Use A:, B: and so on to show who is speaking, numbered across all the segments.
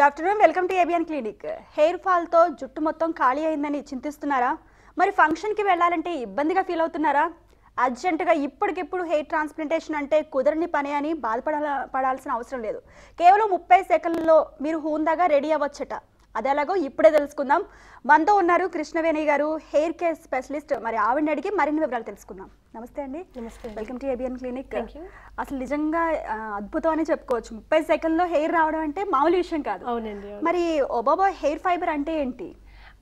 A: Good afternoon welcome to ABN clinic hair ఫాల్తో జుట్టు మొత్తం ఖాళీ అయిందని చింతిస్తున్నారా మరి ఫంక్షన్కి వెళ్ళాలంటే ఇబ్బందిగా ఫీల్ అవుతున్నారా అర్జెంటుగా ఇప్పటికిప్పుడు హెయిర్ ట్రాన్స్ప్లాంటేషన్ అంటే కుదరని పని అని బాధపడాల పడాల్సిన అవసరం లేదు కేవలం ముప్పై సెకండ్లలో మీరు హూందాగా రెడీ అవ్వచ్చట అది ఎలాగో ఇప్పుడే తెలుసుకుందాం మనతో ఉన్నారు కృష్ణవేణి గారు హెయిర్ కేర్ స్పెషలిస్ట్ మరి ఆవిడ అడిగి మరిన్ని వివరాలు తెలుసుకుందాం నమస్తే అండి నమస్తే వెల్కమ్ టు ఏబిఎన్ క్లినిక్ అసలు నిజంగా అద్భుతం అని చెప్పుకోవచ్చు ముప్పై సెకండ్లో
B: హెయిర్ రావడం అంటే మామూలు విషయం కాదు అవునండి మరి ఒబాబా హెయిర్ ఫైబర్ అంటే ఏంటి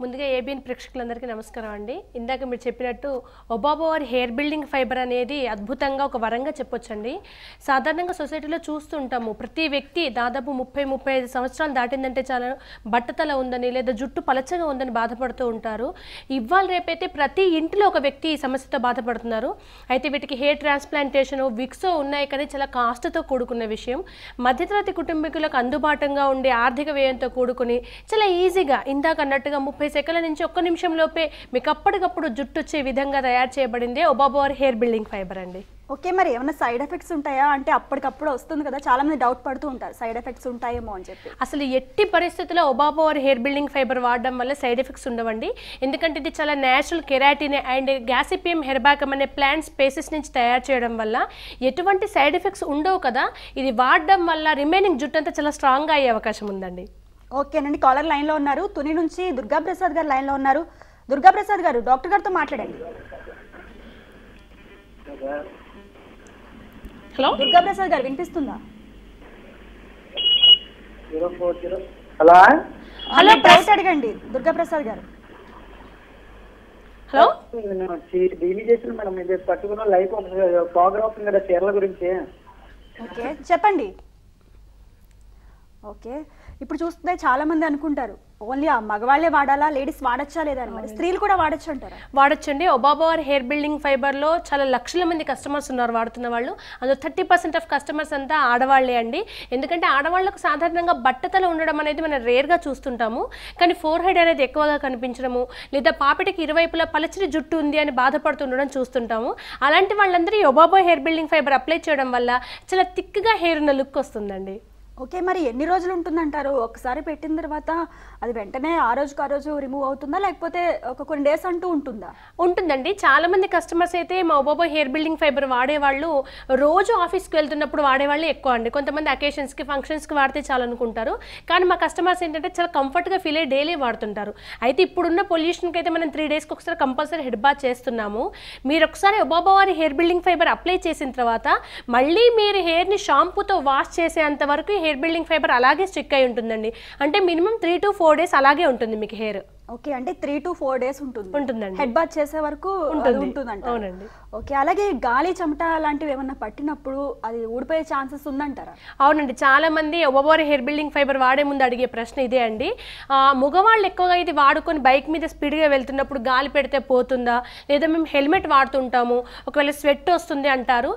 B: ముందుగా ఏబిఎన్ ప్రేక్షకులందరికీ నమస్కారం అండి ఇందాక మీరు చెప్పినట్టు ఒబాబోవర్ హెయిర్ బిల్డింగ్ ఫైబర్ అనేది అద్భుతంగా ఒక వరంగా చెప్పొచ్చండి సాధారణంగా సొసైటీలో చూస్తుంటాము ప్రతి వ్యక్తి దాదాపు ముప్పై ముప్పై ఐదు సంవత్సరాలు దాటిందంటే చాలా బట్టతల ఉందని లేదా జుట్టు పలచగా ఉందని బాధపడుతూ ఉంటారు ఇవాళ రేపైతే ప్రతి ఇంటిలో ఒక వ్యక్తి ఈ సమస్యతో బాధపడుతున్నారు అయితే వీటికి హెయిర్ ట్రాన్స్ప్లాంటేషన్ విక్స్ ఉన్నాయి కానీ చాలా కాస్ట్తో కూడుకున్న విషయం మధ్యతరగతి కుటుంబీకులకు అందుబాటుగా ఉండే ఆర్థిక వ్యయంతో కూడుకుని చాలా ఈజీగా ఇందాక అన్నట్టుగా ముప్పై ముప్పై సెకండ్ల నుంచి ఒక్క నిమిషంలోపే మీకు అప్పటికప్పుడు జుట్టు వచ్చే విధంగా తయారు చేయబడిందే ఒబాబోర్ హెయిర్ బిల్డింగ్ ఫైబర్ అండి
A: ఓకే మరి ఏమైనా సైడ్ ఎఫెక్ట్స్ ఉంటాయా అంటే అప్పటికప్పుడు వస్తుంది కదా చాలా మంది డౌట్ పడుతూ ఉంటారు సైడ్
B: ఎఫెక్ట్స్ ఉంటాయేమో అని చెప్పి అసలు ఎట్టి పరిస్థితుల్లో ఒబాబోవర్ హెయిర్ బిల్డింగ్ ఫైబర్ వాడడం వల్ల సైడ్ ఎఫెక్ట్స్ ఉండవండి ఎందుకంటే ఇది చాలా నేచురల్ కెరాటిన్ అండ్ గ్యాసిపియం హెర్బాకం అనే ప్లాంట్ స్పేసెస్ నుంచి తయారు చేయడం వల్ల ఎటువంటి సైడ్ ఎఫెక్ట్స్ ఉండవు కదా ఇది వాడడం వల్ల రిమైనింగ్ జుట్టు అంతా చాలా స్ట్రాంగ్గా అయ్యే అవకాశం ఉందండి
A: ఓకేనండి కాలర్ లైన్లో ఉన్నారు తుని నుంచి దుర్గాప్రసాద్ గారు లైన్లో ఉన్నారు దుర్గాప్రసాద్ గారు డాక్టర్ గారితో మాట్లాడండి హలో దుర్గాప్రసాద్ గారు వినిపిస్తుందా హలో హలో డౌట్ అడగండి దుర్గాప్రసాద్ గారు హలో మేడం ఇది పట్టుకున్న లైఫ్ కదా గురించి ఓకే చెప్పండి ఓకే ఇప్పుడు చూస్తే చాలా మంది అనుకుంటారు ఓన్లీ ఆ మగవాళ్ళే వాడాలా లేడీస్
B: వాడచ్చా లేదా అనమాట స్త్రీలు కూడా వాడచ్చు అంటారు వాడచ్చండి ఒబాబావర్ హెయిర్ బిల్డింగ్ ఫైబర్లో చాలా లక్షల మంది కస్టమర్స్ ఉన్నారు వాడుతున్న వాళ్ళు అందులో థర్టీ పర్సెంట్ ఆఫ్ కస్టమర్స్ అంతా ఆడవాళ్లే అండి ఎందుకంటే ఆడవాళ్ళకు సాధారణంగా బట్టతల ఉండడం అనేది మనం రేర్గా చూస్తుంటాము కానీ ఫోర్ హెడ్ అనేది ఎక్కువగా కనిపించడము లేదా పాపిటికి ఇరువైపులా పలచని జుట్టు ఉంది అని బాధపడుతుండడం చూస్తుంటాము అలాంటి వాళ్ళందరూ ఒబాబో హెయిర్ బిల్డింగ్ ఫైబర్ అప్లై చేయడం వల్ల చాలా థిక్గా హెయిర్ ఉన్న లుక్ వస్తుందండి ఓకే
A: మరి ఎన్ని రోజులు ఉంటుందంటారు ఒకసారి పెట్టిన తర్వాత అది వెంటనే ఆ రోజుకు ఆ రోజు రిమూవ్ అవుతుందా
B: లేకపోతే ఒక కొన్ని డేస్ అంటూ ఉంటుందా ఉంటుందండి చాలా మంది కస్టమర్స్ అయితే మా బాబో హెయిర్ బిల్డింగ్ ఫైబర్ వాడేవాళ్ళు రోజు ఆఫీస్కి వెళ్తున్నప్పుడు వాడేవాళ్ళు ఎక్కువ అండి కొంతమంది అకేషన్స్కి ఫంక్షన్స్కి వాడితే చాలనుకుంటారు కానీ మా కస్టమర్స్ ఏంటంటే చాలా కంఫర్ట్గా ఫీల్ అయ్యి డైలీ వాడుతుంటారు అయితే ఇప్పుడున్న పొల్యూషన్కి అయితే మనం త్రీ డేస్కి ఒకసారి కంపల్సరీ హెడ్ బాత్ చేస్తున్నాము మీరు ఒకసారి ఒబాబో వారి హెయిర్ బిల్డింగ్ ఫైబర్ అప్లై చేసిన తర్వాత మళ్ళీ మీరు హెయిర్ని షాంపూతో వాష్ చేసేంత వరకు హెయిర్ బిల్డింగ్ ఫైబర్ అలాగే స్టిక్ అయి ఉంటుందండి అంటే minimum three to four four days అలాగే ఉంటుంది మీకు హెయిర్
A: ఓకే అంటే త్రీ టు ఫోర్ డేస్ ఉంటుంది ఉంటుందండి హెడ్ బాత్ చేసే వరకు ఉంటుందంట అవునండి ఓకే అలాగే గాలి
B: చెమట లాంటివి ఏమన్నా పట్టినప్పుడు అది ఊడిపోయే ఛాన్సెస్ ఉందంటారా అవునండి చాలా మంది ఓవర్ హెయిర్ బిల్డింగ్ ఫైబర్ వాడే ముందు అడిగే ప్రశ్న ఇదే అండి మగవాళ్ళు ఎక్కువగా ఇది వాడుకొని బైక్ మీద స్పీడ్గా వెళ్తున్నప్పుడు గాలి పెడితే పోతుందా లేదా మేము హెల్మెట్ వాడుతుంటాము ఒకవేళ స్వెట్ వస్తుంది అంటారు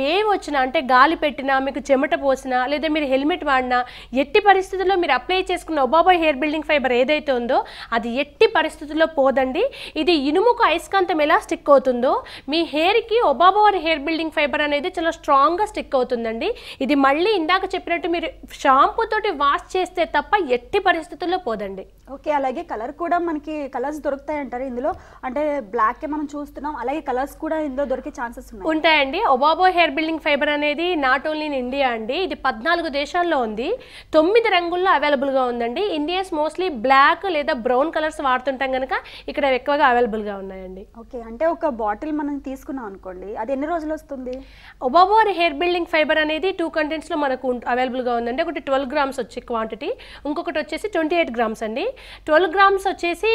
B: వేవ్ వచ్చినా అంటే గాలి పెట్టినా మీకు చెమట పోసినా లేదా మీరు హెల్మెట్ వాడినా ఎట్టి పరిస్థితుల్లో మీరు అప్లై చేసుకున్న ఒబాబా హెయిర్ బిల్డింగ్ ఫైబర్ ఏదైతే ఉందో అది అది ఎట్టి పరిస్థితుల్లో పోదండి ఇది ఇనుముకు అయస్కాంతం ఎలా స్టిక్ అవుతుందో మీ హెయిర్కి ఒబాబోర్ హెయిర్ బిల్డింగ్ ఫైబర్ అనేది చాలా స్ట్రాంగ్గా స్టిక్ అవుతుందండి ఇది మళ్ళీ ఇందాక చెప్పినట్టు మీరు షాంపూ తోటి వాష్ చేస్తే తప్ప ఎట్టి పరిస్థితుల్లో పోదండి
A: ఓకే అలాగే కలర్ కూడా మనకి కలర్స్ దొరుకుతాయి అంటారు ఇందులో అంటే బ్లాక్ మనం చూస్తున్నాం అలాగే కలర్స్ కూడా ఇందులో దొరికే ఛాన్సెస్
B: ఉంటాయండి ఒబాబో హెయిర్ బిల్డింగ్ ఫైబర్ అనేది నాట్ ఓన్లీ ఇన్ ఇండియా అండి ఇది పద్నాలుగు దేశాల్లో ఉంది తొమ్మిది రంగుల్లో అవైలబుల్గా ఉందండి ఇండియాస్ మోస్ట్లీ బ్లాక్ లేదా బ్రౌన్ కలర్స్ వాడుతుంటాం కనుక ఇక్కడ ఎక్కువగా అవైలబుల్ గా ఉన్నాయండి ఓకే అంటే ఒక బాటిల్ మనం తీసుకున్నాం అనుకోండి అది ఎన్ని రోజులు వస్తుంది ఒబాబోర్ హెయిర్ బిల్డింగ్ ఫైబర్ అనేది టూ కంటెంట్స్లో మనకు అవైలబుల్గా ఉందండి ఒకటి ట్వెల్వ్ గ్రామ్స్ వచ్చే క్వాంటిటీ ఇంకొకటి వచ్చేసి ట్వంటీ ఎయిట్ గ్రామ్స్ అండి ట్వెల్వ్ గ్రామ్స్ వచ్చేసి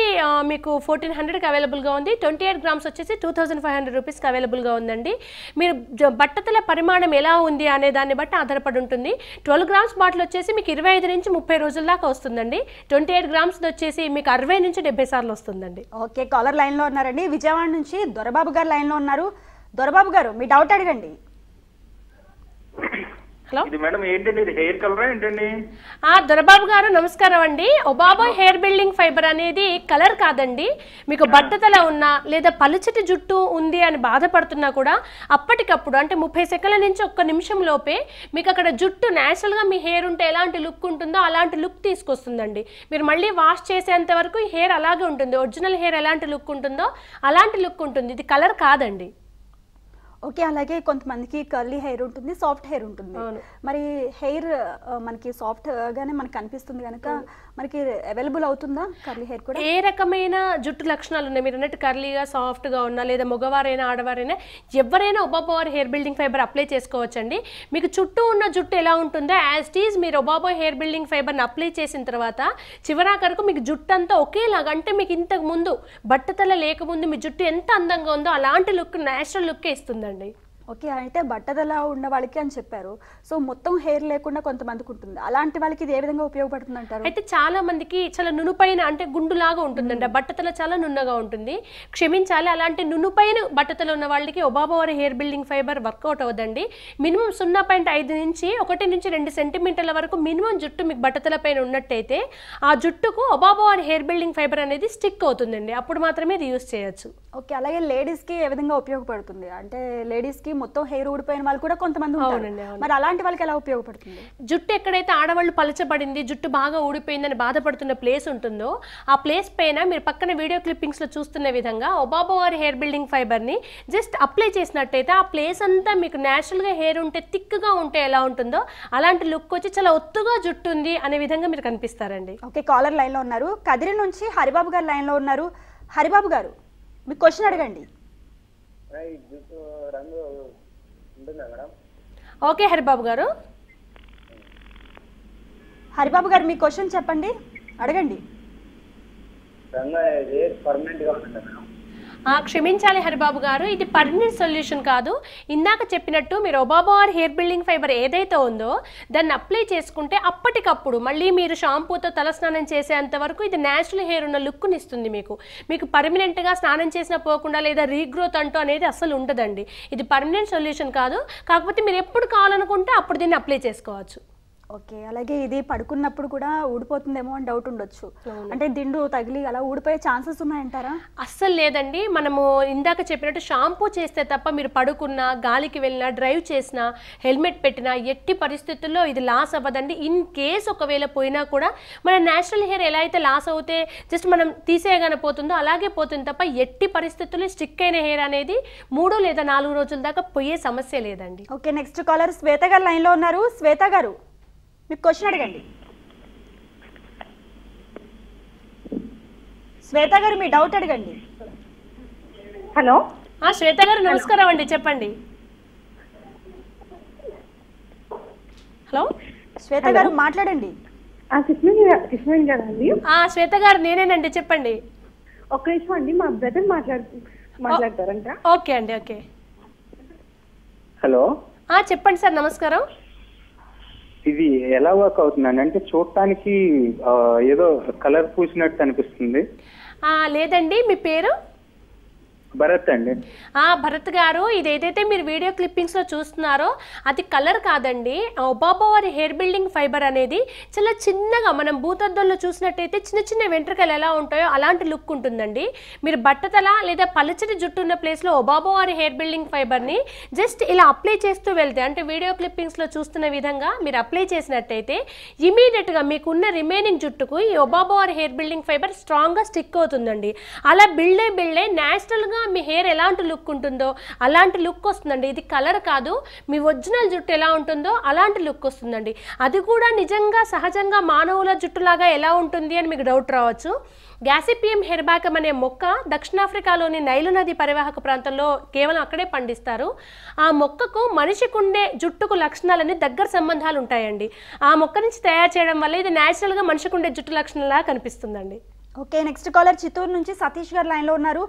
B: మీకు ఫోర్టీన్ హండ్రెడ్కి అవైలబుల్గా ఉంది ట్వంటీ ఎయిట్ గ్రామ్స్ వచ్చేసి టూ థౌసండ్ ఫైవ్ హండ్రెడ్ రూపీస్కి అవైలబుల్గా ఉందండి మీరు బట్టతల పరిమాణం ఎలా ఉంది అనే దాన్ని బట్టి ఆధారపడి ఉంటుంది ట్వెల్వ్ గ్రామ్స్ బాటిల్ వచ్చేసి మీకు ఇరవై ఐదు నుంచి ముప్పై రోజుల దాకా వస్తుందండి ట్వంటీ ఎయిట్ గ్రామ్స్ వచ్చేసి మీకు అరవై అరవై నుంచి డెబ్బై సార్లు వస్తుందండి
A: ఓకే కాలర్ లైన్లో ఉన్నారండి విజయవాడ నుంచి దొరబాబు గారు లైన్లో ఉన్నారు దొరబాబు గారు మీ డౌట్ అడగండి
B: హలో ఇది మేడం ఏంటండి ఇది హెయిర్ కలర్ ఏంటండి ఆ దొరబాబు గారు నమస్కారం అండి ఒబాబో హెయిర్ బిల్డింగ్ ఫైబర్ అనేది కలర్ కాదండి మీకు బట్టతల ఉన్నా లేదా పలుచటి జుట్టు ఉంది అని బాధపడుతున్నా కూడా అప్పటికప్పుడు అంటే ముప్పై సెకండ్ల నుంచి ఒక్క నిమిషం లోపే మీకు అక్కడ జుట్టు గా మీ హెయిర్ ఉంటే ఎలాంటి లుక్ ఉంటుందో అలాంటి లుక్ తీసుకొస్తుందండి మీరు మళ్ళీ వాష్ చేసేంత వరకు హెయిర్ అలాగే ఉంటుంది ఒరిజినల్ హెయిర్ ఎలాంటి లుక్ ఉంటుందో అలాంటి లుక్ ఉంటుంది ఇది కలర్ కాదండి ఓకే అలాగే కొంతమందికి కర్లీ హెయిర్ ఉంటుంది సాఫ్ట్ హెయిర్ ఉంటుంది మరి హెయిర్ మనకి
A: సాఫ్ట్ గానే మనకు కనిపిస్తుంది కనుక మనకి అవైలబుల్ అవుతుందా కర్లీ హెయిర్
B: కూడా ఏ రకమైన జుట్టు లక్షణాలు ఉన్నాయి మీరు అన్నట్టు కర్లీగా సాఫ్ట్గా ఉన్నా లేదా మగవారైనా ఆడవారైనా ఎవరైనా ఒబాబోర్ హెయిర్ బిల్డింగ్ ఫైబర్ అప్లై చేసుకోవచ్చండి మీకు చుట్టూ ఉన్న జుట్టు ఎలా ఉంటుందో యాజ్ టీజ్ మీరు ఒబాబో హెయిర్ బిల్డింగ్ ఫైబర్ని అప్లై చేసిన తర్వాత చివరాకరకు మీకు జుట్టు అంతా ఒకేలాగా అంటే మీకు ఇంతకు ముందు బట్టతల లేకముందు మీ జుట్టు ఎంత అందంగా ఉందో అలాంటి లుక్ న్యాచురల్ లుక్కే ఇస్తుందండి
A: ఓకే అయితే బట్టదలా ఉన్న వాళ్ళకి అని చెప్పారు సో మొత్తం హెయిర్ లేకుండా కొంతమందికి ఉంటుంది
B: అలాంటి వాళ్ళకి ఇది ఏ విధంగా ఉపయోగపడుతుంది అంటారు అయితే చాలా మందికి చాలా నునుపైన అంటే గుండులాగా ఉంటుందంట బట్టతల చాలా నున్నగా ఉంటుంది క్షమించాలి అలాంటి నునుపైన బట్టతలు ఉన్న వాళ్ళకి ఒబాబోవర్ హెయిర్ బిల్డింగ్ ఫైబర్ వర్కౌట్ అవ్వదండి మినిమం సున్నా పాయింట్ ఐదు నుంచి ఒకటి నుంచి రెండు సెంటీమీటర్ల వరకు మినిమం జుట్టు మీకు బట్టతల పైన ఉన్నట్టయితే ఆ జుట్టుకు ఒబాబోవర్ హెయిర్ బిల్డింగ్ ఫైబర్ అనేది స్టిక్ అవుతుందండి అప్పుడు మాత్రమే ఇది యూస్ చేయొచ్చు
A: ఓకే అలాగే లేడీస్కి ఏ విధంగా ఉపయోగపడుతుంది అంటే లేడీస్కి
B: మొత్తం హెయిర్ ఊడిపోయిన వాళ్ళు కూడా కొంతమంది మరి అలాంటి వాళ్ళకి ఎలా ఉపయోగపడుతుంది జుట్టు ఎక్కడైతే ఆడవాళ్ళు పలచబడింది జుట్టు బాగా ఊడిపోయిందని బాధపడుతున్న ప్లేస్ ఉంటుందో ఆ ప్లేస్ పైన మీరు పక్కన వీడియో క్లిప్పింగ్స్లో చూస్తున్న విధంగా వారి హెయిర్ బిల్డింగ్ ఫైబర్ని జస్ట్ అప్లై చేసినట్టయితే ఆ ప్లేస్ అంతా మీకు గా హెయిర్ ఉంటే థిక్గా ఉంటే ఎలా ఉంటుందో అలాంటి లుక్ వచ్చి చాలా ఒత్తుగా జుట్టు ఉంది అనే విధంగా మీరు కనిపిస్తారండి ఓకే కాలర్ లైన్లో ఉన్నారు కదిరి నుంచి హరిబాబు గారు లైన్లో
A: ఉన్నారు హరిబాబు గారు మీకు క్వశ్చన్ అడగండి ఓకే uh, uh, హరిబాబు గారు
B: హరిబాబు గారు మీ క్వశ్చన్ చెప్పండి అడగండి
A: పర్మనెంట్ గా ఉంటుంది మేడం
B: క్షమించాలి హరిబాబు గారు ఇది పర్మనెంట్ సొల్యూషన్ కాదు ఇందాక చెప్పినట్టు మీరు ఒబాబో ఆర్ హెయిర్ బిల్డింగ్ ఫైబర్ ఏదైతే ఉందో దాన్ని అప్లై చేసుకుంటే అప్పటికప్పుడు మళ్ళీ మీరు షాంపూతో తల స్నానం చేసేంత వరకు ఇది న్యాచురల్ హెయిర్ ఉన్న లుక్ని ఇస్తుంది మీకు మీకు పర్మనెంట్గా స్నానం చేసినా పోకుండా లేదా రీగ్రోత్ అంటూ అనేది అసలు ఉండదండి ఇది పర్మనెంట్ సొల్యూషన్ కాదు కాకపోతే మీరు ఎప్పుడు కావాలనుకుంటే అప్పుడు దీన్ని అప్లై చేసుకోవచ్చు ఓకే అలాగే
A: ఇది పడుకున్నప్పుడు కూడా ఊడిపోతుందేమో అని డౌట్ ఉండొచ్చు అంటే దిండు తగిలి అలా ఊడిపోయే ఛాన్సెస్
B: ఉన్నాయంటారా అస్సలు లేదండి మనము ఇందాక చెప్పినట్టు షాంపూ చేస్తే తప్ప మీరు పడుకున్నా గాలికి వెళ్ళినా డ్రైవ్ చేసినా హెల్మెట్ పెట్టినా ఎట్టి పరిస్థితుల్లో ఇది లాస్ అవ్వదండి ఇన్ కేస్ ఒకవేళ పోయినా కూడా మన న్యాచురల్ హెయిర్ ఎలా అయితే లాస్ అవుతే జస్ట్ మనం తీసేయగానే పోతుందో అలాగే పోతుంది తప్ప ఎట్టి పరిస్థితుల్లో స్టిక్ అయిన హెయిర్ అనేది మూడు లేదా నాలుగు రోజుల దాకా పోయే సమస్య లేదండి
A: ఓకే నెక్స్ట్ కాలర్ శ్వేత గారు లైన్లో ఉన్నారు శ్వేత గారు మీకు క్వశ్చన్
B: అడగండి శ్వేత గారు మీ డౌట్ అడగండి హలో శ్వేత గారు నమస్కారం అండి చెప్పండి హలో శ్వేత గారు మాట్లాడండి శ్వేత గారు నేనేనండి చెప్పండి ఒక నిమిషం అండి మా బ్రదర్ మాట్లాడు మాట్లాడతారంట ఓకే అండి ఓకే హలో చెప్పండి సార్ నమస్కారం
A: ఇది ఎలా వర్క్ అవుతుందండి అంటే చూడటానికి ఏదో కలర్ పూసినట్టు అనిపిస్తుంది
B: లేదండి మీ పేరు భరత్ అండి భరత్ గారు ఇది ఏదైతే మీరు వీడియో క్లిప్పింగ్స్ లో చూస్తున్నారో అది కలర్ కాదండి వారి హెయిర్ బిల్డింగ్ ఫైబర్ అనేది చాలా చిన్నగా మనం భూతద్దంలో చూసినట్టయితే చిన్న చిన్న వెంట్రుకలు ఎలా ఉంటాయో అలాంటి లుక్ ఉంటుందండి మీరు బట్టతల లేదా పలచటి జుట్టు ఉన్న ప్లేస్లో వారి హెయిర్ బిల్డింగ్ ఫైబర్ని జస్ట్ ఇలా అప్లై చేస్తూ వెళ్తే అంటే వీడియో క్లిప్పింగ్స్లో చూస్తున్న విధంగా మీరు అప్లై చేసినట్టయితే ఇమీడియట్గా మీకున్న రిమైనింగ్ జుట్టుకు ఈ వారి హెయిర్ బిల్డింగ్ ఫైబర్ స్ట్రాంగ్గా స్టిక్ అవుతుందండి అలా బిల్డే బిల్డే గా మీ హెయిర్ ఎలాంటి లుక్ ఉంటుందో అలాంటి లుక్ వస్తుందండి ఇది కలర్ కాదు మీ ఒరిజినల్ జుట్టు ఎలా ఉంటుందో అలాంటి లుక్ వస్తుందండి అది కూడా నిజంగా సహజంగా మానవుల జుట్టులాగా ఎలా ఉంటుంది అని మీకు డౌట్ రావచ్చు గ్యాసిపియం హెర్బాకం అనే మొక్క దక్షిణాఫ్రికాలోని నైలు నది పరివాహక ప్రాంతంలో కేవలం అక్కడే పండిస్తారు ఆ మొక్కకు మనిషికుండే జుట్టుకు లక్షణాలని దగ్గర సంబంధాలు ఉంటాయండి ఆ మొక్క నుంచి తయారు చేయడం వల్ల ఇది న్యాచురల్గా మనిషికుండే జుట్టు లక్షణంలా కనిపిస్తుందండి ఓకే నెక్స్ట్ కాలర్ చిత్తూరు నుంచి సతీష్ గారు లైన్లో ఉన్నారు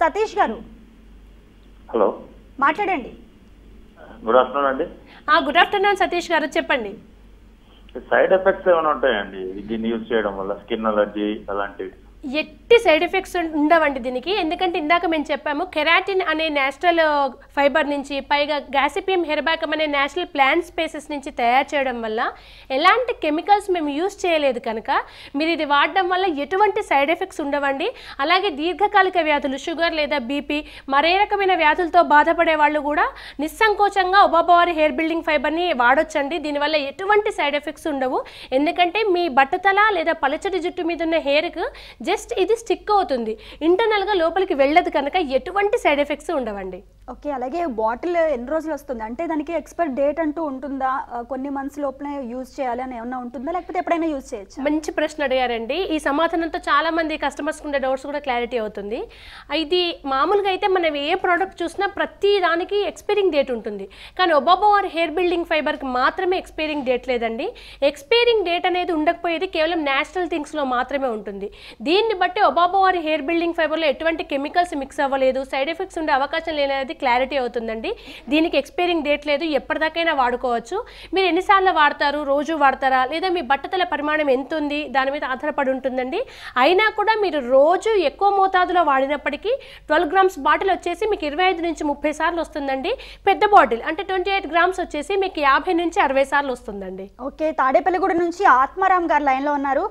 B: సతీష్ గారు హలో మాట్లాడండి గుడ్ ఆఫ్టర్నూన్ అండి గుడ్ ఆఫ్టర్నూన్ సతీష్ గారు చెప్పండి సైడ్ ఎఫెక్ట్స్ ఏమైనా ఉంటాయండి దీన్ని యూజ్ చేయడం వల్ల స్కిన్ అలర్జీ అలాంటివి ఎట్టి సైడ్ ఎఫెక్ట్స్ ఉండవండి దీనికి ఎందుకంటే ఇందాక మేము చెప్పాము కెరాటిన్ అనే నేచురల్ ఫైబర్ నుంచి పైగా గ్యాసిపియం హెర్బాకం అనే నేచురల్ ప్లాంట్ స్పేసెస్ నుంచి తయారు చేయడం వల్ల ఎలాంటి కెమికల్స్ మేము యూస్ చేయలేదు కనుక మీరు ఇది వాడడం వల్ల ఎటువంటి సైడ్ ఎఫెక్ట్స్ ఉండవండి అలాగే దీర్ఘకాలిక వ్యాధులు షుగర్ లేదా బీపీ మరే రకమైన వ్యాధులతో బాధపడే వాళ్ళు కూడా నిస్సంకోచంగా ఉబాబవారి హెయిర్ బిల్డింగ్ ఫైబర్ని వాడొచ్చండి దీనివల్ల ఎటువంటి సైడ్ ఎఫెక్ట్స్ ఉండవు ఎందుకంటే మీ బట్టతల లేదా పలచటి జుట్టు మీద ఉన్న హెయిర్కు జస్ట్ జస్ట్ ఇది స్టిక్ అవుతుంది ఇంటర్నల్గా లోపలికి వెళ్ళదు కనుక ఎటువంటి సైడ్ ఎఫెక్ట్స్ ఉండవండి
A: ఓకే అలాగే బాటిల్ ఎన్ని రోజులు వస్తుంది అంటే దానికి ఎక్స్పైర్ డేట్ అంటూ ఉంటుందా కొన్ని మంత్స్ లోపలే యూజ్ చేయాలి అని ఏమైనా ఉంటుందా
B: లేకపోతే ఎప్పుడైనా యూజ్ చేయొచ్చు మంచి ప్రశ్న అడిగారండి ఈ సమాధానంతో చాలా మంది కస్టమర్స్ ఉండే డౌట్స్ కూడా క్లారిటీ అవుతుంది ఇది మామూలుగా అయితే మనం ఏ ప్రోడక్ట్ చూసినా ప్రతి దానికి ఎక్స్పైరింగ్ డేట్ ఉంటుంది కానీ ఒబాబో ఆర్ హెయిర్ బిల్డింగ్ ఫైబర్కి మాత్రమే ఎక్స్పైరింగ్ డేట్ లేదండి ఎక్స్పైరింగ్ డేట్ అనేది ఉండకపోయేది కేవలం నేషనల్ థింగ్స్లో మాత్రమే ఉంటుంది దీని దీన్ని బట్టి ఒబాబో వారి హెయిర్ బిల్డింగ్ ఫైబర్లో ఎటువంటి కెమికల్స్ మిక్స్ అవ్వలేదు సైడ్ ఎఫెక్ట్స్ ఉండే అవకాశం లేనది క్లారిటీ అవుతుందండి దీనికి ఎక్స్పైరింగ్ డేట్ లేదు ఎప్పటిదాకైనా వాడుకోవచ్చు మీరు ఎన్నిసార్లు వాడతారు రోజు వాడతారా లేదా మీ బట్టతల పరిమాణం ఎంత ఉంది దాని మీద ఆధారపడి ఉంటుందండి అయినా కూడా మీరు రోజు ఎక్కువ మోతాదులో వాడినప్పటికీ ట్వెల్వ్ గ్రామ్స్ బాటిల్ వచ్చేసి మీకు ఇరవై ఐదు నుంచి ముప్పై సార్లు వస్తుందండి పెద్ద బాటిల్ అంటే ట్వంటీ ఎయిట్ గ్రామ్స్ వచ్చేసి మీకు యాభై నుంచి అరవై సార్లు వస్తుందండి ఓకే తాడేపల్లిగూడ నుంచి ఆత్మారాం గారు లైన్లో ఉన్నారు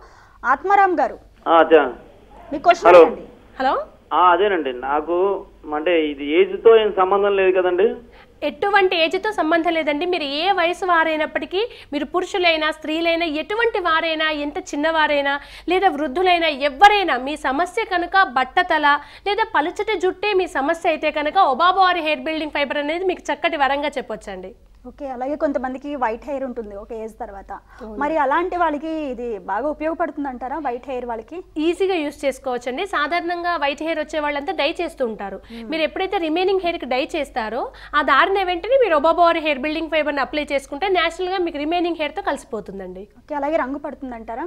B: ఆత్మారాం గారు హలో హలో అదేనండి నాకు అంటే ఇది ఏజ్ తో ఏం సంబంధం లేదు కదండి ఎటువంటి ఏజ్తో సంబంధం లేదండి మీరు ఏ వయసు వారైనప్పటికీ మీరు పురుషులైనా స్త్రీలైనా ఎటువంటి వారైనా ఎంత చిన్నవారైనా లేదా వృద్ధులైనా ఎవరైనా మీ సమస్య కనుక బట్టతల లేదా పలుచటి జుట్టే మీ సమస్య అయితే కనుక ఒబాబో హెయిర్ బిల్డింగ్ ఫైబర్ అనేది మీకు చక్కటి వరంగా చెప్పొచ్చండి
A: ఓకే అలాగే కొంతమందికి వైట్ హెయిర్ ఉంటుంది ఒక ఏజ్ తర్వాత మరి అలాంటి
B: వాళ్ళకి ఇది బాగా ఉపయోగపడుతుంది అంటారా వైట్ హెయిర్ వాళ్ళకి ఈజీగా యూస్ చేసుకోవచ్చు అండి సాధారణంగా వైట్ హెయిర్ వచ్చే వాళ్ళంతా డై చేస్తూ ఉంటారు మీరు ఎప్పుడైతే రిమైనింగ్ హెయిర్ కి డై చేస్తారో ఆ దారిన వెంటనే మీరు ఒబాబోర్ హెయిర్ బిల్డింగ్ ఫైబర్ని అప్లై చేసుకుంటే గా మీకు రిమైనింగ్ హెయిర్ తో కలిసిపోతుందండి ఓకే అలాగే రంగు పడుతుంది అంటారా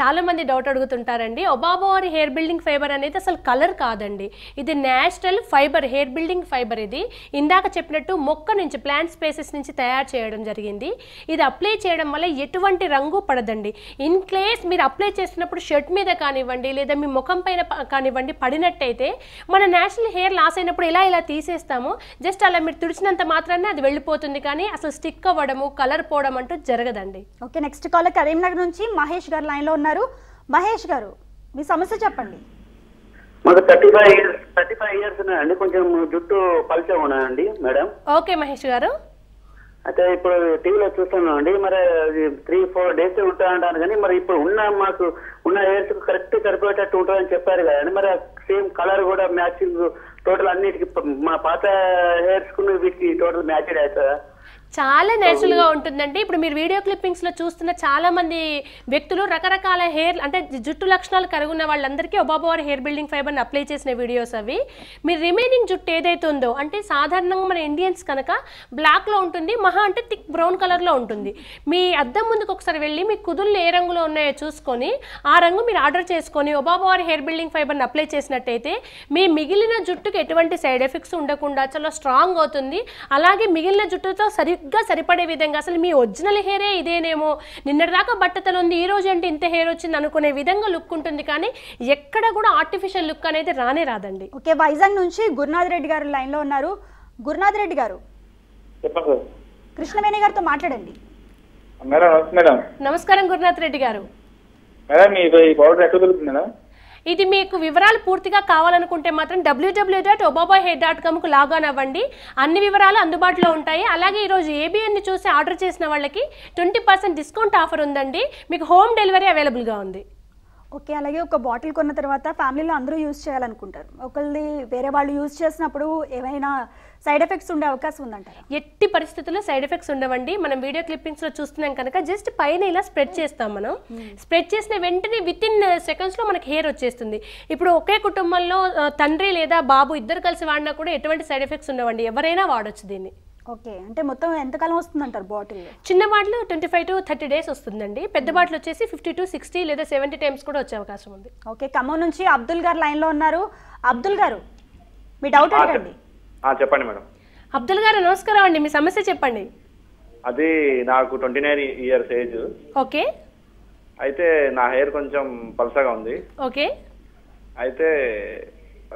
B: చాలా మంది డౌట్ అడుగుతుంటారండి ఒబాబోర్ హెయిర్ బిల్డింగ్ ఫైబర్ అనేది అసలు కలర్ కాదండి ఇది natural fibre hair building fibre ఇది ఇందాక చెప్పినట్టు మొక్క నుంచి ప్లాంట్ స్పేసెస్ మెటీరియల్స్ నుంచి తయారు చేయడం జరిగింది ఇది అప్లై చేయడం వల్ల ఎటువంటి రంగు పడదండి ఇన్ కేస్ మీరు అప్లై చేస్తున్నప్పుడు షర్ట్ మీద కానివ్వండి లేదా మీ ముఖం పైన కానివ్వండి పడినట్టయితే మన న్యాచురల్ హెయిర్ లాస్ అయినప్పుడు ఎలా ఇలా తీసేస్తామో జస్ట్ అలా మీరు తుడిచినంత మాత్రాన్ని అది వెళ్ళిపోతుంది కానీ అసలు స్టిక్ అవ్వడము కలర్ పోవడం అంటూ జరగదండి ఓకే నెక్స్ట్ కాల్
A: కరీంనగర్ నుంచి మహేష్ గారు లైన్లో ఉన్నారు మహేష్ గారు మీ సమస్య చెప్పండి మాకు thirty five years thirty five years ఉన్నాయండి కొంచెం జుట్టు పలిచా ఉన్నాయండి మేడం
B: ఓకే మహేష్ గారు
A: అయితే ఇప్పుడు టీవీలో చూస్తున్నాం అండి మరి త్రీ ఫోర్ డేస్ అంటాను కానీ మరి ఇప్పుడు ఉన్న మాకు ఉన్న ఏర్స్ కరెక్ట్ సరిపోయేటట్టు ఉంటుందని చెప్పారు కదా అండి మరి సేమ్ కలర్ కూడా మ్యాచింగ్ టోటల్ అన్నిటికీ మా పాత హెయిర్స్ కు వీటికి టోటల్ మ్యాచ్ అవుతుందా
B: చాలా గా ఉంటుందండి ఇప్పుడు మీరు వీడియో క్లిప్పింగ్స్లో చూస్తున్న చాలామంది వ్యక్తులు రకరకాల హెయిర్ అంటే జుట్టు లక్షణాలు కరుగున్న వాళ్ళందరికీ ఒబాబోవర్ హెయిర్ బిల్డింగ్ ఫైబర్ని అప్లై చేసిన వీడియోస్ అవి మీరు రిమైనింగ్ జుట్టు ఏదైతే ఉందో అంటే సాధారణంగా మన ఇండియన్స్ కనుక బ్లాక్లో ఉంటుంది మహా అంటే థిక్ బ్రౌన్ కలర్లో ఉంటుంది మీ అద్దం ముందుకు ఒకసారి వెళ్ళి మీ కుదుళ్ళు ఏ రంగులో ఉన్నాయో చూసుకొని ఆ రంగు మీరు ఆర్డర్ చేసుకొని ఒబాబోవర్ హెయిర్ బిల్డింగ్ ఫైబర్ని అప్లై చేసినట్టయితే మీ మిగిలిన జుట్టుకి ఎటువంటి సైడ్ ఎఫెక్ట్స్ ఉండకుండా చాలా స్ట్రాంగ్ అవుతుంది అలాగే మిగిలిన జుట్టుతో సరి సరిగ్గా సరిపడే విధంగా అసలు మీ ఒరిజినల్ హెయిరే ఇదేనేమో నిన్నటిదాకా బట్టతలు ఉంది ఈ రోజు అంటే ఇంత హెయిర్ వచ్చింది అనుకునే విధంగా లుక్ ఉంటుంది కానీ ఎక్కడ కూడా ఆర్టిఫిషియల్ లుక్ అనేది రానే రాదండి ఓకే వైజాగ్ నుంచి గురునాథ్ రెడ్డి
A: గారు లైన్లో ఉన్నారు
B: గురునాథ్ రెడ్డి గారు కృష్ణవేణి గారితో మాట్లాడండి నమస్కారం గురునాథ్ రెడ్డి గారు
A: మేడం పౌడర్ ఎక్కడ దొరుకుతుంది మేడం
B: ఇది మీకు వివరాలు పూర్తిగా కావాలనుకుంటే మాత్రం డబ్ల్యూడబ్ల్యూ డాట్ ఒబాబాయ్ హెడ్ డాట్ కామ్కు లాగాన్ అవ్వండి అన్ని వివరాలు అందుబాటులో ఉంటాయి అలాగే ఈరోజు ఏబిఎన్ని చూసి ఆర్డర్ చేసిన వాళ్ళకి ట్వంటీ పర్సెంట్ డిస్కౌంట్ ఆఫర్ ఉందండి మీకు హోమ్ డెలివరీ అవైలబుల్గా ఉంది
A: ఓకే అలాగే ఒక బాటిల్ కొన్న తర్వాత ఫ్యామిలీలో అందరూ యూజ్ చేయాలనుకుంటారు ఒకరిది వేరే వాళ్ళు యూజ్ చేసినప్పుడు
B: ఏమైనా సైడ్ ఎఫెక్ట్స్ ఉండే అవకాశం ఉందంట ఎట్టి పరిస్థితుల్లో సైడ్ ఎఫెక్ట్స్ ఉండవండి మనం వీడియో క్లిప్పింగ్స్లో చూస్తున్నాం కనుక జస్ట్ పైన ఇలా స్ప్రెడ్ చేస్తాం మనం hmm. స్ప్రెడ్ చేసిన వెంటనే విత్ ఇన్ సెకండ్స్లో మనకి హెయిర్ వచ్చేస్తుంది ఇప్పుడు ఒకే కుటుంబంలో uh, తండ్రి లేదా బాబు ఇద్దరు కలిసి వాడినా కూడా ఎటువంటి సైడ్ ఎఫెక్ట్స్ ఉండవండి ఎవరైనా వాడొచ్చు దీన్ని ఓకే అంటే మొత్తం ఎంతకాలం వస్తుంది అంటారు బాటిల్ చిన్న bottle twenty five to thirty days వస్తుందండి పెద్ద hmm. బాటిల్ వచ్చేసి ఫిఫ్టీ టు సిక్స్టీ లేదా సెవెంటీ టైమ్స్ కూడా వచ్చే అవకాశం ఉంది ఓకే ఖమ్మం నుంచి అబ్దుల్ గారు లైన్లో ఉన్నారు అబ్దుల్ గారు మీ డౌట్ ఏంటండి చెప్పండి మేడం అబ్దుల్ గారు నమస్కారం అండి మీ సమస్య చెప్పండి అది నాకు twenty nine years age okay అయితే నా హెయిర్ కొంచెం పలసగా ఉంది ఓకే అయితే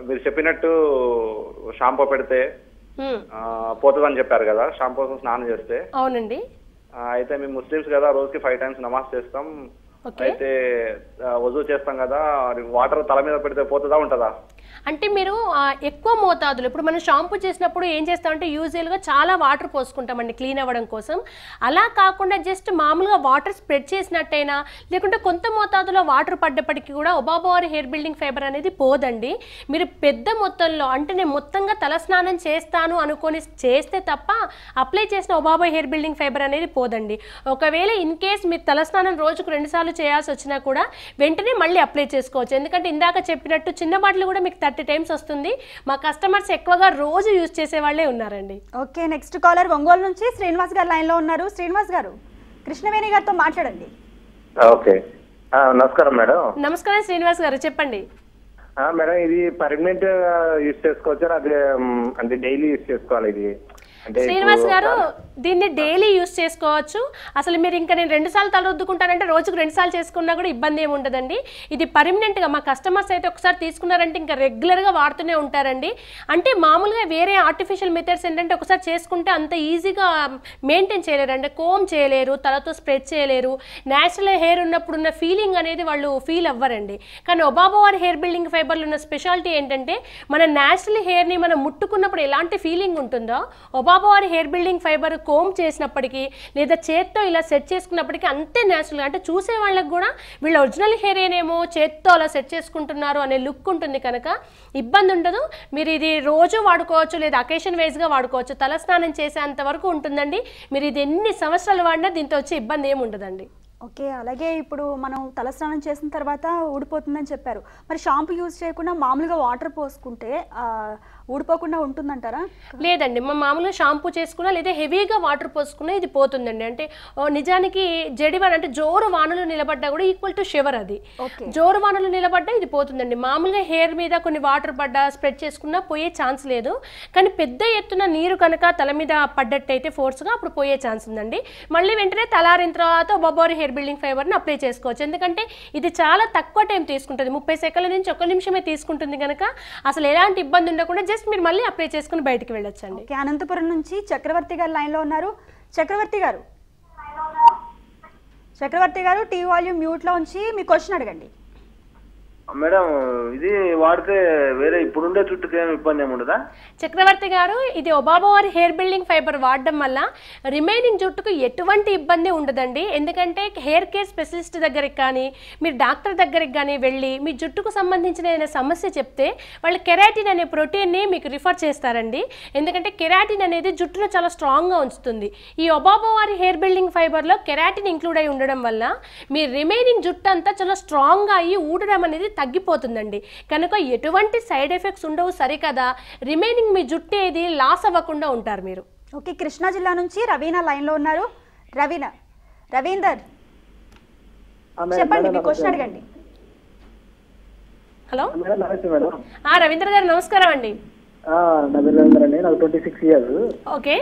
B: మీరు చెప్పినట్టు షాంపూ పెడితే పోతుందని
A: చెప్పారు కదా షాంపూ కోసం స్నానం చేస్తే అవునండి అయితే మేము ముస్లిమ్స్ కదా రోజుకి ఫైవ్ టైమ్స్ నమాజ్ చేస్తాం అయితే వజూ చేస్తాం కదా వాటర్ తల మీద పెడితే పోతుందా ఉంటుందా
B: అంటే మీరు ఎక్కువ మోతాదులు ఇప్పుడు మనం షాంపూ చేసినప్పుడు ఏం చేస్తామంటే యూజువల్గా చాలా వాటర్ పోసుకుంటామండి క్లీన్ అవ్వడం కోసం అలా కాకుండా జస్ట్ మామూలుగా వాటర్ స్ప్రెడ్ చేసినట్టయినా లేకుంటే కొంత మోతాదులో వాటర్ పడ్డప్పటికీ కూడా ఒబాబోవారి హెయిర్ బిల్డింగ్ ఫైబర్ అనేది పోదండి మీరు పెద్ద మొత్తంలో అంటే నేను మొత్తంగా తల స్నానం చేస్తాను అనుకొని చేస్తే తప్ప అప్లై చేసిన ఒబాబో హెయిర్ బిల్డింగ్ ఫైబర్ అనేది పోదండి ఒకవేళ ఇన్ కేస్ మీరు తలస్నానం రోజుకు రెండుసార్లు చేయాల్సి వచ్చినా కూడా వెంటనే మళ్ళీ అప్లై చేసుకోవచ్చు ఎందుకంటే ఇందాక చెప్పినట్టు చిన్న కూడా మీకు థర్టీ టైమ్స్ వస్తుంది మా కస్టమర్స్ ఎక్కువగా రోజు యూజ్ చేసే వాళ్ళే ఉన్నారండి ఓకే నెక్స్ట్ కాలర్ ఒంగోలు నుంచి శ్రీనివాస్ గారు లైన్లో ఉన్నారు శ్రీనివాస్ గారు కృష్ణవేణి గారితో మాట్లాడండి
A: ఓకే నమస్కారం మేడం
B: నమస్కారం శ్రీనివాస్ గారు చెప్పండి మేడం
A: ఇది పర్మనెంట్ యూజ్ చేసుకోవచ్చు అది అంటే డైలీ యూజ్ చేసుకోవాలి ఇది శ్రీనివాస్ గారు
B: దీన్ని డైలీ యూస్ చేసుకోవచ్చు అసలు మీరు ఇంకా నేను రెండు సార్లు తల రోజుకు రెండు సార్లు చేసుకున్నా కూడా ఇబ్బంది ఏమి ఉండదండి ఇది గా మా కస్టమర్స్ అయితే ఒకసారి తీసుకున్నారంటే ఇంకా రెగ్యులర్ గా వాడుతూనే ఉంటారండి అంటే మామూలుగా వేరే ఆర్టిఫిషియల్ మెథడ్స్ ఏంటంటే ఒకసారి చేసుకుంటే అంత ఈజీగా మెయింటైన్ um, చేయలేరు అంటే కోమ్ చేయలేరు తలతో స్ప్రెడ్ చేయలేరు న్యాచురల్ హెయిర్ ఉన్నప్పుడు ఉన్న ఫీలింగ్ అనేది వాళ్ళు ఫీల్ అవ్వరండి కానీ వారి హెయిర్ బిల్డింగ్ ఫైబర్లు ఉన్న స్పెషాలిటీ ఏంటంటే మన న్యాచురల్ ని మనం ముట్టుకున్నప్పుడు ఎలాంటి ఫీలింగ్ ఉంటుందో ఒబా వారి హెయిర్ బిల్డింగ్ ఫైబర్ కోమ్ చేసినప్పటికీ లేదా చేత్తో ఇలా సెట్ చేసుకున్నప్పటికీ అంతే న్యాచురల్ అంటే చూసే వాళ్ళకి కూడా వీళ్ళ ఒరిజినల్ హెయిర్ ఏనేమో చేత్తో అలా సెట్ చేసుకుంటున్నారు అనే లుక్ ఉంటుంది కనుక ఇబ్బంది ఉండదు మీరు ఇది రోజు వాడుకోవచ్చు లేదా అకేషన్ వైజ్గా వాడుకోవచ్చు తలస్నానం చేసేంత వరకు ఉంటుందండి మీరు ఇది ఎన్ని సంవత్సరాలు వాడినా దీంతో వచ్చే ఇబ్బంది ఏమి ఉండదండి
A: ఓకే అలాగే ఇప్పుడు మనం తలస్నానం చేసిన తర్వాత ఊడిపోతుందని చెప్పారు మరి షాంపూ యూజ్ చేయకుండా మామూలుగా
B: వాటర్ పోసుకుంటే ఊడిపోకుండా ఉంటుందంటారా లేదండి మా మామూలుగా షాంపూ చేసుకున్నా లేదా హెవీగా వాటర్ పోసుకున్నా ఇది పోతుందండి అంటే నిజానికి జడివాన అంటే జోరు వానలు నిలబడ్డా కూడా ఈక్వల్ టు షివర్ అది జోరు వానలు నిలబడ్డా ఇది పోతుందండి మామూలుగా హెయిర్ మీద కొన్ని వాటర్ పడ్డా స్ప్రెడ్ చేసుకున్నా పోయే ఛాన్స్ లేదు కానీ పెద్ద ఎత్తున నీరు కనుక తల మీద పడ్డట్టయితే ఫోర్స్గా అప్పుడు పోయే ఛాన్స్ ఉందండి మళ్ళీ వెంటనే తలారిన తర్వాత బొబ్బోరి హెయిర్ బిల్డింగ్ ఫైబర్ని అప్లై చేసుకోవచ్చు ఎందుకంటే ఇది చాలా తక్కువ టైం తీసుకుంటుంది ముప్పై సెకండ్ల నుంచి ఒక నిమిషమే తీసుకుంటుంది కనుక అసలు ఎలాంటి ఇబ్బంది ఉండకుండా జస్ట్ మీరు మళ్ళీ అప్లై చేసుకుని బయటికి వెళ్ళొచ్చండి అనంతపురం నుంచి
A: చక్రవర్తి గారు లైన్లో ఉన్నారు చక్రవర్తి గారు చక్రవర్తి గారు
B: టీ వాల్యూమ్ మ్యూట్లో ఉంచి మీ క్వశ్చన్ అడగండి
A: మేడం ఇది వాడితే వేరే ఇప్పుడుండే జుట్టుకి ఏమి ఇబ్బంది ఏమి ఉండదా
B: చక్రవర్తి గారు ఇది ఒబాబోవారి హెయిర్ బిల్డింగ్ ఫైబర్ వాడడం వల్ల రిమైనింగ్ జుట్టుకు ఎటువంటి ఇబ్బంది ఉండదండి ఎందుకంటే హెయిర్ కేర్ స్పెషలిస్ట్ దగ్గరికి కానీ మీరు డాక్టర్ దగ్గరికి కానీ వెళ్ళి మీ జుట్టుకు సంబంధించిన ఏదైనా సమస్య చెప్తే వాళ్ళు కెరాటిన్ అనే ప్రోటీన్ని మీకు రిఫర్ చేస్తారండి ఎందుకంటే కెరాటిన్ అనేది జుట్టును చాలా స్ట్రాంగ్గా ఉంచుతుంది ఈ ఒబాబోవారి హెయిర్ బిల్డింగ్ ఫైబర్లో కెరాటిన్ ఇంక్లూడ్ అయి ఉండడం వల్ల మీ రిమైనింగ్ జుట్టు అంతా చాలా స్ట్రాంగ్గా అయ్యి ఊడడం అనేది తగ్గిపోతుందండి కనుక ఎటువంటి సైడ్ ఎఫెక్ట్స్ ఉండవు సరికదా రిమైనింగ్ మీ జుట్టు ఏది లాస్ అవ్వకుండా ఉంటారు మీరు ఓకే కృష్ణా జిల్లా నుంచి రవీనా లైన్లో ఉన్నారు రవీనా రవీందర్ చెప్పండి మీ క్వశ్చన్ అడగండి హలో ఆ రవీంద్ర గారు నమస్కారం అండి
A: నా రవీంద్ర అండి twenty six years okay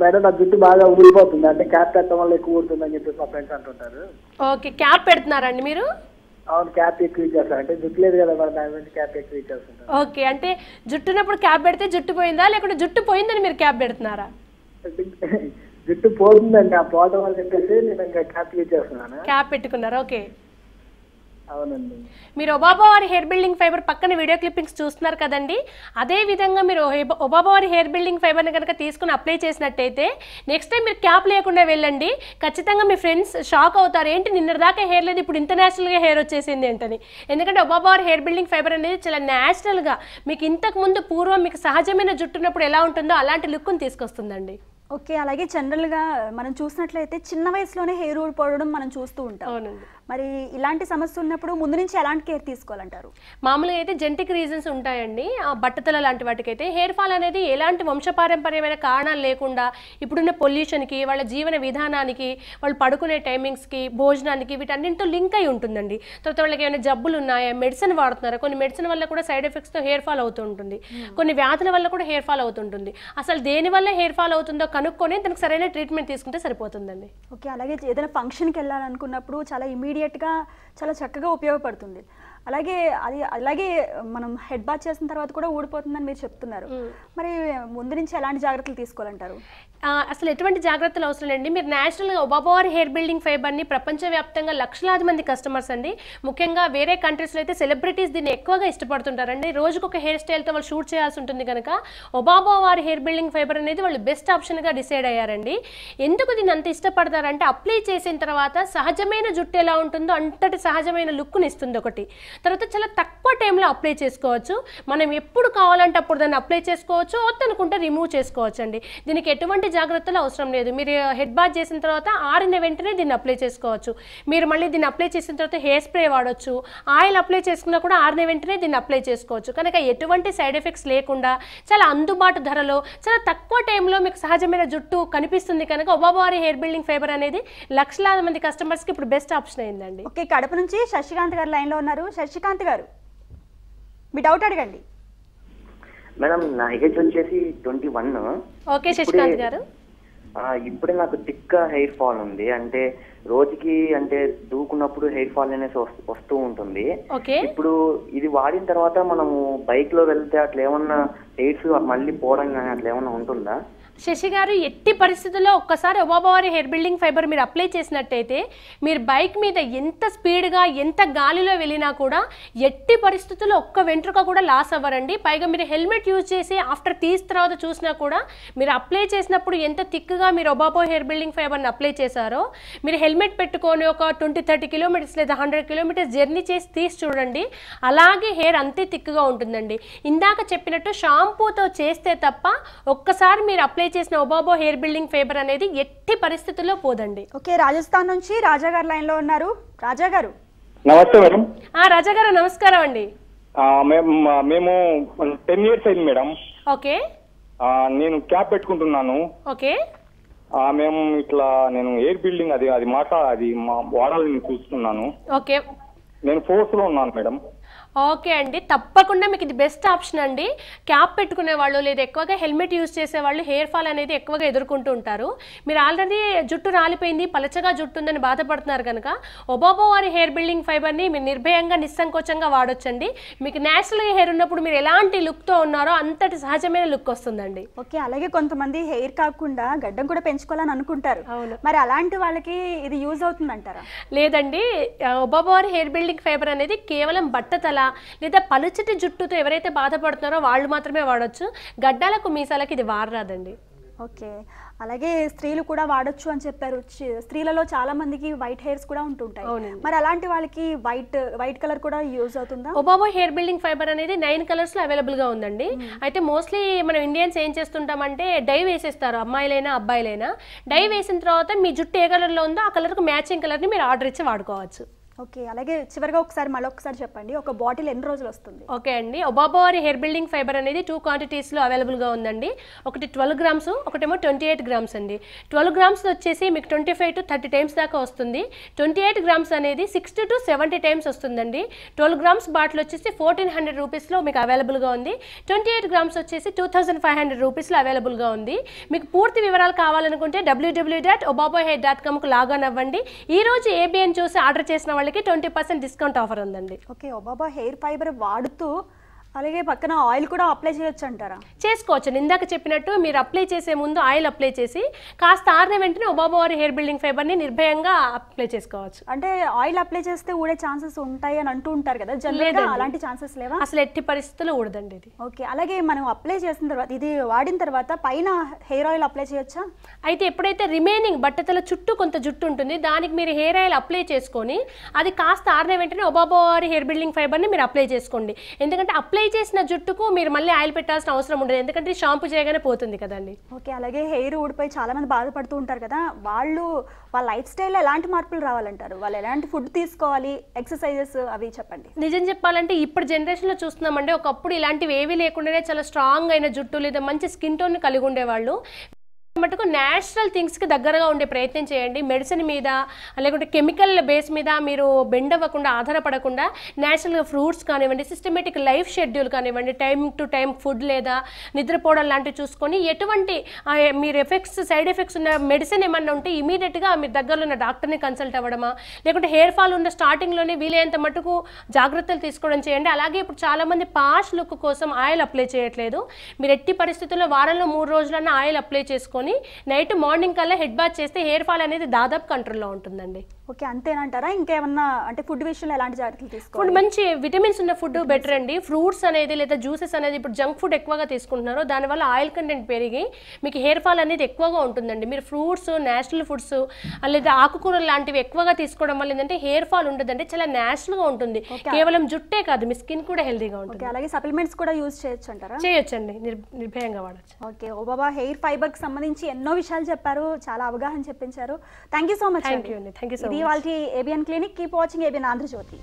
A: madam నా జుట్టు బాగా ఊడిపోతుంది అంటే క్యాప్ పెట్టడం వల్ల ఎక్కువ ఊడుతుంది అని చెప్పి మా ఫ్రెండ్స్ అంటుంటారు
B: ఓకే క్యాప్ పెడుతున్నారండి మీరు
A: అవును క్యాప్ ఎక్కువ ఇచ్చేస్తారు అంటే జుట్టు కదా మరి దాని క్యాప్ ఎక్కువ ఇచ్చేస్తుంటారు
B: ఓకే అంటే జుట్టునప్పుడు క్యాప్ పెడితే జుట్టు పోయిందా లేకుంటే జుట్టు పోయిందని మీరు క్యాప్ పెడుతున్నారా జుట్టు పోతుందండి ఆ పోవడం వల్ల చెప్పేసి నేను ఇంకా క్యాప్ యూజ్ చేస్తున్నాను క్యాప్ పెట్టుకున్నారు ఓకే అవునండి మీరు ఒబాబావారి హెయిర్ బిల్డింగ్ ఫైబర్ పక్కన వీడియో క్లిప్పింగ్స్ చూస్తున్నారు కదండి అదే విధంగా మీరు ఒబాబావారి హెయిర్ బిల్డింగ్ ఫైబర్ని కనుక తీసుకుని అప్లై చేసినట్టయితే నెక్స్ట్ టైం మీరు క్యాప్ లేకుండా వెళ్ళండి ఖచ్చితంగా మీ ఫ్రెండ్స్ షాక్ అవుతారు ఏంటి నిన్నదాకా హెయిర్ లేదు ఇప్పుడు ఇంత న్యాచురల్గా హెయిర్ వచ్చేసింది ఏంటని ఎందుకంటే ఒబాబావారి హెయిర్ బిల్డింగ్ ఫైబర్ అనేది చాలా న్యాచురల్గా మీకు ఇంతకు ముందు పూర్వం మీకు సహజమైన జుట్టున్నప్పుడు ఎలా ఉంటుందో అలాంటి లుక్ను తీసుకొస్తుందండి ఓకే అలాగే జనరల్గా
A: మనం చూసినట్లయితే చిన్న వయసులోనే హెయిర్ ఊడిపోవడం మనం చూస్తూ
B: ఉంటాం మరి ఇలాంటి సమస్య ఉన్నప్పుడు ముందు నుంచి ఎలాంటి కేర్ తీసుకోవాలంటారు మామూలుగా అయితే జెంటిక్ రీజన్స్ ఉంటాయండి ఆ బట్టతల లాంటి వాటికైతే హెయిర్ ఫాల్ అనేది ఎలాంటి వంశపారంపర్యమైన కారణాలు లేకుండా ఇప్పుడున్న పొల్యూషన్కి వాళ్ళ జీవన విధానానికి వాళ్ళు పడుకునే టైమింగ్స్కి భోజనానికి వీటన్నింటితో లింక్ అయి ఉంటుందండి తర్వాత వాళ్ళకి ఏమైనా జబ్బులు ఉన్నాయా మెడిసిన్ వాడుతున్నారా కొన్ని మెడిసిన్ వల్ల కూడా సైడ్ ఎఫెక్ట్స్తో హెయిర్ ఫాల్ అవుతుంటుంది కొన్ని వ్యాధుల వల్ల కూడా హెయిర్ ఫాల్ అవుతుంటుంది అసలు దేని వల్ల హెయిర్ ఫాల్ అవుతుందో కనుక్కొని దానికి సరైన ట్రీట్మెంట్ తీసుకుంటే సరిపోతుందండి
A: ఓకే అలాగే ఏదైనా ఫంక్షన్కి వెళ్ళాలనుకున్నప్పుడు చాలా ఇమీడియట్ ఇమీడియట్గా చాలా చక్కగా ఉపయోగపడుతుంది అలాగే అది అలాగే మనం హెడ్ బాత్ చేసిన తర్వాత కూడా ఊడిపోతుందని మీరు చెప్తున్నారు మరి ముందు నుంచి ఎలాంటి జాగ్రత్తలు తీసుకోవాలంటారు
B: అసలు ఎటువంటి జాగ్రత్తలు అవసరం లేండి మీరు నేచురల్గా ఒబాబోర్ హెయిర్ బిల్డింగ్ ఫైబర్ని ప్రపంచవ్యాప్తంగా లక్షలాది మంది కస్టమర్స్ అండి ముఖ్యంగా వేరే కంట్రీస్లో అయితే సెలబ్రిటీస్ దీన్ని ఎక్కువగా ఇష్టపడుతుంటారండి రోజుకు ఒక హెయిర్ స్టైల్తో వాళ్ళు షూట్ చేయాల్సి ఉంటుంది కనుక ఒబాబోవార్ హెయిర్ బిల్డింగ్ ఫైబర్ అనేది వాళ్ళు బెస్ట్ ఆప్షన్గా డిసైడ్ అయ్యారండి ఎందుకు దీన్ని అంత ఇష్టపడతారంటే అప్లై చేసిన తర్వాత సహజమైన జుట్టు ఎలా ఉంటుందో అంతటి సహజమైన లుక్ని ఇస్తుంది ఒకటి తర్వాత చాలా తక్కువ టైంలో అప్లై చేసుకోవచ్చు మనం ఎప్పుడు కావాలంటే అప్పుడు దాన్ని అప్లై చేసుకోవచ్చు వద్దనుకుంటే రిమూవ్ చేసుకోవచ్చు అండి దీనికి ఎటువంటి జాగ్రత్తలు అవసరం లేదు మీరు హెడ్ బాత్ చేసిన తర్వాత ఆరిన వెంటనే దీన్ని అప్లై చేసుకోవచ్చు మీరు మళ్ళీ దీన్ని అప్లై చేసిన తర్వాత హెయిర్ స్ప్రే వాడచ్చు ఆయిల్ అప్లై చేసుకున్నా కూడా ఆరిన వెంటనే దీన్ని అప్లై చేసుకోవచ్చు కనుక ఎటువంటి సైడ్ ఎఫెక్ట్స్ లేకుండా చాలా అందుబాటు ధరలో చాలా తక్కువ టైంలో మీకు సహజమైన జుట్టు కనిపిస్తుంది కనుక ఒబాబారి హెయిర్ బిల్డింగ్ ఫైబర్ అనేది లక్షలాది మంది కస్టమర్స్కి ఇప్పుడు బెస్ట్ ఆప్షన్ అయిందండి ఓకే కడప నుంచి శశికాంత్ గారు లైన్లో ఉన్నారు శశికాంత్ గారు మీ డౌట్ అడగండి మేడం నా ఏజ్ వచ్చేసి twenty one okay Shashikant garu
A: ఇప్పుడే నాకు థిక్ హెయిర్ ఫాల్ ఉంది అంటే రోజుకి అంటే దూకున్నప్పుడు హెయిర్ ఫాల్ అనేసి వస్తూ ఉంటుంది ఇప్పుడు ఇది వాడిన తర్వాత మనము బైక్ లో వెళ్తే అట్లా ఏమన్నా హెయిర్స్ మళ్ళీ పోవడం కానీ అట్లా ఏమన్నా ఉంటుందా
B: శశి గారు ఎట్టి పరిస్థితుల్లో ఒక్కసారి ఒబాబవారి హెయిర్ బిల్డింగ్ ఫైబర్ మీరు అప్లై చేసినట్టయితే మీరు బైక్ మీద ఎంత స్పీడ్గా ఎంత గాలిలో వెళ్ళినా కూడా ఎట్టి పరిస్థితుల్లో ఒక్క వెంట్రుక కూడా లాస్ అవ్వరండి పైగా మీరు హెల్మెట్ యూజ్ చేసి ఆఫ్టర్ తీసిన తర్వాత చూసినా కూడా మీరు అప్లై చేసినప్పుడు ఎంత థిక్గా మీరు ఒబాబో హెయిర్ బిల్డింగ్ ఫైబర్ని అప్లై చేశారో మీరు హెల్మెట్ పెట్టుకొని ఒక ట్వంటీ థర్టీ కిలోమీటర్స్ లేదా హండ్రెడ్ కిలోమీటర్స్ జర్నీ చేసి తీసి చూడండి అలాగే హెయిర్ అంతే థిక్గా ఉంటుందండి ఇందాక చెప్పినట్టు షాంపూతో చేస్తే తప్ప ఒక్కసారి మీరు అప్లై అప్లై చేసిన ఒబాబో హెయిర్ బిల్డింగ్ ఫేవర్ అనేది ఎట్టి పరిస్థితుల్లో పోదండి ఓకే రాజస్థాన్ నుంచి రాజా గారు లైన్ లో ఉన్నారు రాజా గారు నమస్తే మేడం ఆ రాజా గారు నమస్కారం అండి
A: మేము టెన్ ఇయర్స్ అయింది మేడం ఓకే నేను క్యాప్ పెట్టుకుంటున్నాను ఓకే మేము ఇట్లా నేను ఎయిర్ బిల్డింగ్ అది అది మాట అది వాడాలని
B: చూస్తున్నాను ఓకే నేను ఫోర్స్ లో ఉన్నాను మేడం ఓకే అండి తప్పకుండా మీకు ఇది బెస్ట్ ఆప్షన్ అండి క్యాప్ పెట్టుకునే వాళ్ళు లేదా ఎక్కువగా హెల్మెట్ యూజ్ చేసేవాళ్ళు హెయిర్ ఫాల్ అనేది ఎక్కువగా ఎదుర్కొంటూ ఉంటారు మీరు ఆల్రెడీ జుట్టు రాలిపోయింది పలచగా జుట్టు ఉందని బాధపడుతున్నారు కనుక ఒబాబో వారి హెయిర్ బిల్డింగ్ ఫైబర్ని మీరు నిర్భయంగా నిస్సంకోచంగా వాడొచ్చండి మీకు న్యాచురల్గా హెయిర్ ఉన్నప్పుడు మీరు ఎలాంటి లుక్తో ఉన్నారో అంతటి సహజమైన లుక్ వస్తుందండి ఓకే అలాగే కొంతమంది హెయిర్ కాకుండా గడ్డం కూడా పెంచుకోవాలని అనుకుంటారు అవును మరి అలాంటి వాళ్ళకి ఇది యూజ్ అవుతుందంటారా లేదండి ఒబాబో వారి హెయిర్ బిల్డింగ్ ఫైబర్ అనేది కేవలం బట్ట తల మీసాలా లేదా పలుచటి జుట్టుతో ఎవరైతే బాధపడుతున్నారో వాళ్ళు మాత్రమే వాడచ్చు గడ్డాలకు మీసాలకు ఇది వాడరాదండి
A: ఓకే అలాగే స్త్రీలు కూడా వాడచ్చు అని చెప్పారు స్త్రీలలో చాలా మందికి వైట్ హెయిర్స్ కూడా
B: ఉంటుంటాయి మరి అలాంటి వాళ్ళకి వైట్ వైట్ కలర్ కూడా యూజ్ అవుతుందా ఒబాబో హెయిర్ బిల్డింగ్ ఫైబర్ అనేది నైన్ కలర్స్ లో అవైలబుల్ గా ఉందండి అయితే మోస్ట్లీ మనం ఇండియన్స్ ఏం చేస్తుంటామంటే డై వేసేస్తారు అమ్మాయిలైనా అబ్బాయిలైనా డై వేసిన తర్వాత మీ జుట్టు ఏ కలర్ లో ఉందో ఆ కలర్ కు మ్యాచింగ్ కలర్ ని మీరు ఆర్డర్ ఇచ్చి వాడుకోవచ్చు
A: ఓకే అలాగే చివరిగా ఒకసారి మళ్ళొకసారి చెప్పండి ఒక బాటిల్ ఎన్ని రోజులు వస్తుంది
B: ఓకే అండి ఒబాబోవారి హెయిర్ బిల్డింగ్ ఫైబర్ అనేది టూ క్వాంటిటీస్లో అవైలబుల్గా ఉందండి ఒకటి ట్వెల్వ్ గ్రామ్స్ ఒకటేమో ట్వంటీ ఎయిట్ గ్రామ్స్ అండి ట్వెల్వ్ గ్రామ్స్ వచ్చేసి మీకు twenty five to thirty times దాకా వస్తుంది ట్వంటీ ఎయిట్ గ్రామ్స్ అనేది సిక్స్టీ టు సెవెంటీ టైమ్స్ వస్తుందండి ట్వెల్వ్ గ్రామ్స్ బాటిల్ వచ్చేసి ఫోర్టీన్ హండ్రెడ్ రూపీస్లో మీకు అవైలబుల్గా ఉంది ట్వంటీ ఎయిట్ గ్రామ్స్ వచ్చేసి టూ థౌసండ్ ఫైవ్ హండ్రెడ్ రూపీస్లో అవైలబుల్గా ఉంది మీకు పూర్తి వివరాలు కావాలనుకుంటే డబ్ల్యూడబ్ల్యూ డాట్ ఒబాబో హెయిర్ డాట్ కామ్కు లాగా అవ్వండి ఈరోజు ఏబిఎన్ చూసి ఆర్డర్ చేసిన వాళ్ళకి ట్వంటీ పర్సెంట్ డిస్కౌంట్ ఆఫర్ ఉందండి ఓకే ఓ బాబా హెయిర్ ఫైబర్ వాడుతూ అలాగే పక్కన ఆయిల్ కూడా అప్లై చేయొచ్చు అంటారా చేసుకోవచ్చు ఇందాక చెప్పినట్టు మీరు అప్లై చేసే ముందు ఆయిల్ అప్లై చేసి కాస్త ఆరిన వెంటనే ఒబాబోవారి హెయిర్ బిల్డింగ్ ఫైబర్ ని నిర్భయంగా అప్లై చేసుకోవచ్చు అంటే ఆయిల్ అప్లై చేస్తే ఊడే ఛాన్సెస్ ఉంటాయి అని అంటూ ఉంటారు కదా జనరల్గా అలాంటి
A: ఛాన్సెస్ లేవా అసలు ఎట్టి
B: పరిస్థితుల్లో ఊడదండి ఇది ఓకే అలాగే మనం అప్లై చేసిన తర్వాత ఇది వాడిన తర్వాత పైన హెయిర్ ఆయిల్ అప్లై చేయొచ్చా అయితే ఎప్పుడైతే రిమైనింగ్ బట్టతల చుట్టూ కొంత జుట్టు ఉంటుంది దానికి మీరు హెయిర్ ఆయిల్ అప్లై చేసుకొని అది కాస్త ఆరిన వెంటనే ఒబాబోవారి హెయిర్ బిల్డింగ్ ఫైబర్ని మీరు అప్లై చేసుకోండి ఎందుకంటే అప్లై అప్లై చేసిన జుట్టుకు మీరు మళ్ళీ ఆయిల్ పెట్టాల్సిన అవసరం ఉండదు ఎందుకంటే షాంపూ చేయగానే పోతుంది కదండి ఓకే అలాగే హెయిర్
A: ఊడిపోయి చాలా మంది బాధపడుతూ ఉంటారు కదా వాళ్ళు వాళ్ళ లైఫ్ స్టైల్లో ఎలాంటి మార్పులు రావాలంటారు వాళ్ళు ఎలాంటి ఫుడ్ తీసుకోవాలి ఎక్సర్సైజెస్ అవి చెప్పండి
B: నిజం చెప్పాలంటే ఇప్పుడు జనరేషన్లో చూస్తున్నామంటే ఒకప్పుడు ఇలాంటివి ఏవి లేకుండానే చాలా స్ట్రాంగ్ అయిన జుట్టు లేదా మంచి స్కిన్ టోన్ కలిగి ఉండేవాళ్ళు మటుకు న్యాచురల్ థింగ్స్కి దగ్గరగా ఉండే ప్రయత్నం చేయండి మెడిసిన్ మీద లేకుంటే కెమికల్ బేస్ మీద మీరు బెండ్ అవ్వకుండా ఆధారపడకుండా న్యాచురల్గా ఫ్రూట్స్ కానివ్వండి సిస్టమేటిక్ లైఫ్ షెడ్యూల్ కానివ్వండి టైం టు టైం ఫుడ్ లేదా నిద్రపోవడం లాంటివి చూసుకొని ఎటువంటి మీరు ఎఫెక్ట్స్ సైడ్ ఎఫెక్ట్స్ ఉన్న మెడిసిన్ ఏమన్నా ఉంటే ఇమీడియట్గా మీరు దగ్గరలో ఉన్న డాక్టర్ని కన్సల్ట్ అవ్వడమా లేకుంటే హెయిర్ ఫాల్ ఉన్న స్టార్టింగ్లోనే వీలైనంత మటుకు జాగ్రత్తలు తీసుకోవడం చేయండి అలాగే ఇప్పుడు చాలామంది పాష్ లుక్ కోసం ఆయిల్ అప్లై చేయట్లేదు మీరు ఎట్టి పరిస్థితుల్లో వారంలో మూడు రోజులన్నా ఆయిల్ అప్లై చేసుకోండి చేసుకొని నైట్ మార్నింగ్ కల్లా హెడ్ బాత్ చేస్తే హెయిర్ ఫాల్ అనేది దాదాపు కంట్రోల్లో ఉంటుందండి ఓకే అంతేనంటారా ఇంకేమన్నా అంటే ఫుడ్ విషయంలో ఎలాంటి జాగ్రత్తలు తీసుకోండి మంచి విటమిన్స్ ఉన్న ఫుడ్ బెటర్ అండి ఫ్రూట్స్ అనేది లేదా జ్యూసెస్ అనేది ఇప్పుడు జంక్ ఫుడ్ ఎక్కువగా తీసుకుంటున్నారు దానివల్ల ఆయిల్ కంటెంట్ పెరిగి మీకు హెయిర్ ఫాల్ అనేది ఎక్కువగా ఉంటుందండి మీరు ఫ్రూట్స్ నేచురల్ ఫుడ్స్ లేదా ఆకుకూరలు లాంటివి ఎక్కువగా తీసుకోవడం వల్ల ఏంటంటే హెయిర్ ఫాల్ ఉండదండి చాలా న్యాచురల్గా ఉంటుంది కేవలం జుట్టే కాదు మీ స్కిన్ కూడా హెల్దీగా ఉంటుంది అలాగే సప్లిమెంట్స్ కూడా యూజ్ చేయొచ్చు అంటారా చేయొచ్చండి నిర్భయంగా వాడచ్చు ఓకే ఓ బాబా హెయిర్ కి సంబంధించి
A: ఎన్నో విషయాలు చెప్పారు చాలా అవగాహన చెప్పించారు thank you so much thank you thank you so much ఇవాళ ABN clinic keep watching ABN Andhra Jyothi